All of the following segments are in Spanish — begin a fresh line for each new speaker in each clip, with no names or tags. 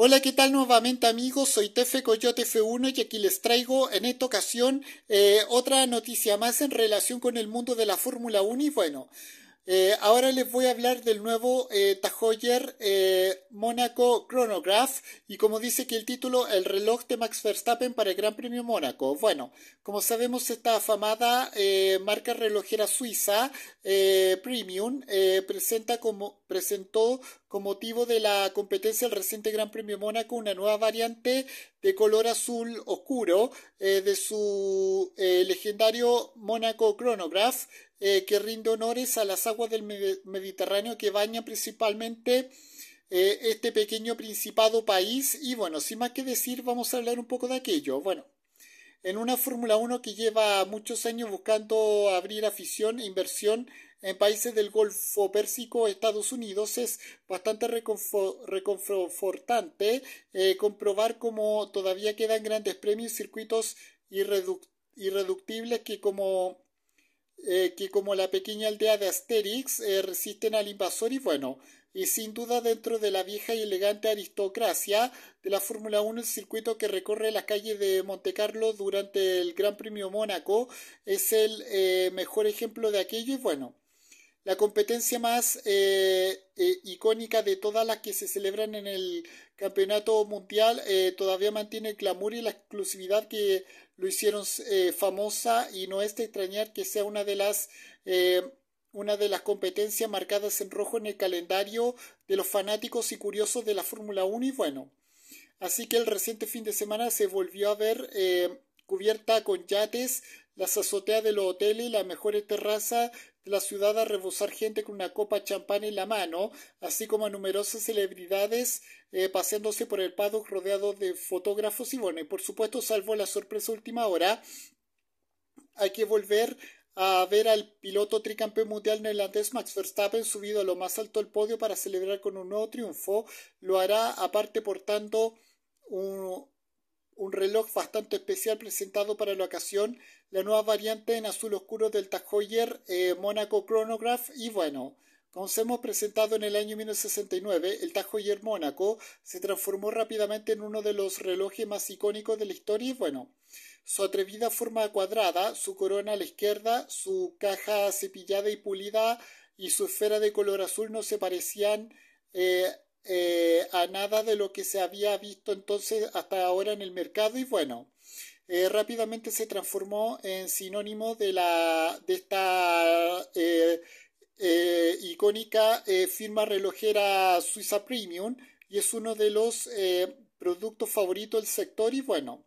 Hola, ¿qué tal nuevamente amigos? Soy Tefe Coyote F1 y aquí les traigo en esta ocasión eh, otra noticia más en relación con el mundo de la Fórmula 1 y bueno, eh, ahora les voy a hablar del nuevo eh, Tahoyer eh, Mónaco Chronograph y como dice que el título, el reloj de Max Verstappen para el Gran Premio Mónaco. Bueno, como sabemos esta afamada marca relojera suiza Premium presenta como, presentó con motivo de la competencia del reciente Gran Premio Mónaco una nueva variante de color azul oscuro eh, de su eh, legendario Mónaco Chronograph eh, que rinde honores a las aguas del Mediterráneo que bañan principalmente este pequeño principado país y bueno, sin más que decir vamos a hablar un poco de aquello. Bueno en una Fórmula 1 que lleva muchos años buscando abrir afición e inversión en países del Golfo Pérsico, Estados Unidos, es bastante reconfortante eh, comprobar cómo todavía quedan grandes premios, circuitos irreductibles eh, que como, la pequeña aldea de Asterix eh, resisten al invasor y bueno, y sin duda dentro de la vieja y elegante aristocracia de la Fórmula 1, el circuito que recorre las calles de Montecarlo durante el Gran Premio Mónaco es el eh, mejor ejemplo de aquello y bueno. La competencia más eh, eh, icónica de todas las que se celebran en el campeonato mundial todavía mantiene el clamor y la exclusividad que lo hicieron famosa y no es de extrañar que sea una de las una de las competencias marcadas en rojo en el calendario de los fanáticos y curiosos de la Fórmula 1 y bueno, así que el reciente fin de semana se volvió a ver eh, cubierta con yates, las azoteas de los hoteles y la mejores terrazas de la ciudad a rebosar gente con una copa de champán en la mano, así como a numerosas celebridades eh, paseándose por el paddock rodeado de fotógrafos y bueno, y por supuesto salvo la sorpresa última hora, hay que volver a ver al piloto tricampeón mundial neerlandés Max Verstappen subido a lo más alto del podio para celebrar con un nuevo triunfo. Lo hará aparte portando un, reloj bastante especial presentado para la ocasión, la nueva variante en azul oscuro del Tajoyer eh, Monaco Chronograph y bueno, como se hemos presentado en el año 1969, el Tajoyer Mónaco se transformó rápidamente en uno de los relojes más icónicos de la historia y bueno, su atrevida forma cuadrada, su corona a la izquierda, su caja cepillada y pulida y su esfera de color azul no se parecían eh, eh, a nada de lo que se había visto entonces hasta ahora en el mercado y bueno, eh, rápidamente se transformó en sinónimo de la de esta icónica eh, firma relojera Suiza Premium y es uno de los eh, productos favoritos del sector y bueno,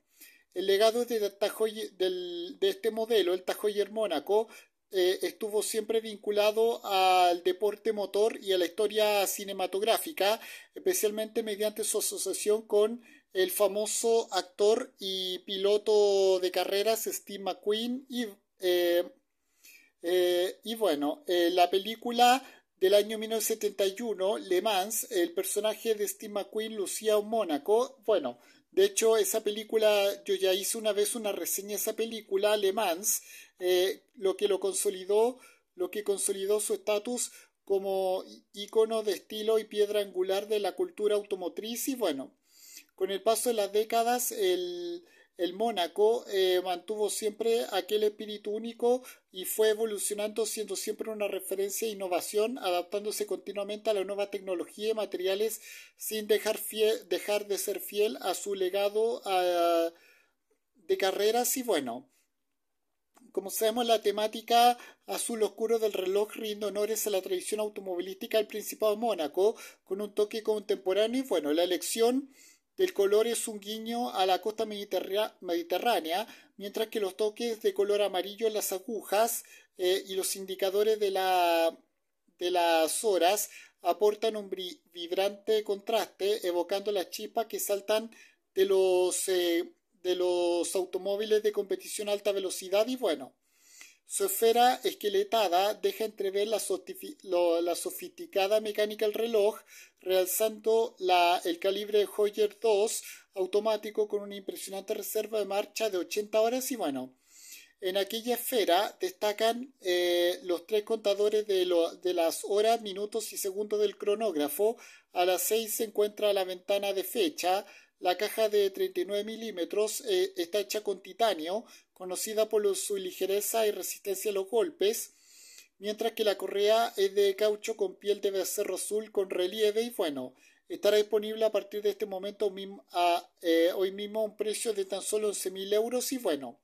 el legado de, de este modelo, el Tajoyer Mónaco, eh, estuvo siempre vinculado al deporte motor y a la historia cinematográfica, especialmente mediante su asociación con el famoso actor y piloto de carreras Steve McQueen y, y bueno, la película del año 1971, Le Mans, el personaje de Steve McQueen lucía un Mónaco. Bueno, de hecho, esa película, yo ya hice una vez una reseña esa película, Le Mans, eh, lo que lo consolidó, lo que consolidó su estatus como ícono de estilo y piedra angular de la cultura automotriz y bueno, con el paso de las décadas el, el Mónaco eh, mantuvo siempre aquel espíritu único y fue evolucionando siendo siempre una referencia e innovación, adaptándose continuamente a la nueva tecnología y materiales sin dejar, dejar de ser fiel a su legado de carreras y bueno. Como sabemos, la temática azul oscuro del reloj rinde honores a la tradición automovilística del Principado de Mónaco, con un toque contemporáneo y bueno, la elección el color es un guiño a la costa mediterránea, mientras que los toques de color amarillo en las agujas eh, y los indicadores de, la, de las horas aportan un vibrante contraste, evocando las chispas que saltan de los, eh, de los automóviles de competición a alta velocidad y bueno. Su esfera esqueletada deja entrever la, sofisticada mecánica del reloj, realzando el calibre Hoyer 2 automático con una impresionante reserva de marcha de 80 horas y bueno. En aquella esfera destacan eh, los tres contadores de, las horas, minutos y segundos del cronógrafo. A las 6 se encuentra la ventana de fecha. La caja de 39 milímetros eh, está hecha con titanio, conocida por su ligereza y resistencia a los golpes, mientras que la correa es de caucho con piel de becerro azul con relieve y bueno, estará disponible a partir de este momento a, eh, hoy mismo a un precio de tan solo 11.000 euros y bueno,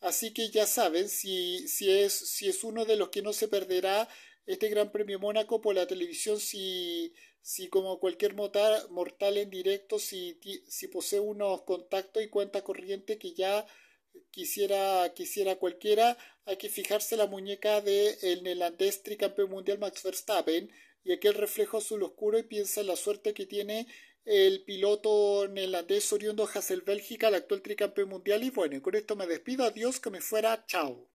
así que ya saben si, si, es, si es uno de los que no se perderá este Gran Premio Mónaco por la televisión si, si como cualquier mortal, mortal en directo, si, si posee unos contactos y cuenta corriente que ya quisiera, quisiera cualquiera, hay que fijarse la muñeca del el neerlandés tricampeón mundial Max Verstappen y aquel reflejo azul oscuro y piensa en la suerte que tiene el piloto neerlandés oriundo Hassel Bélgica, el actual tricampeón mundial. Y bueno, con esto me despido, adiós, que me fuera, chao.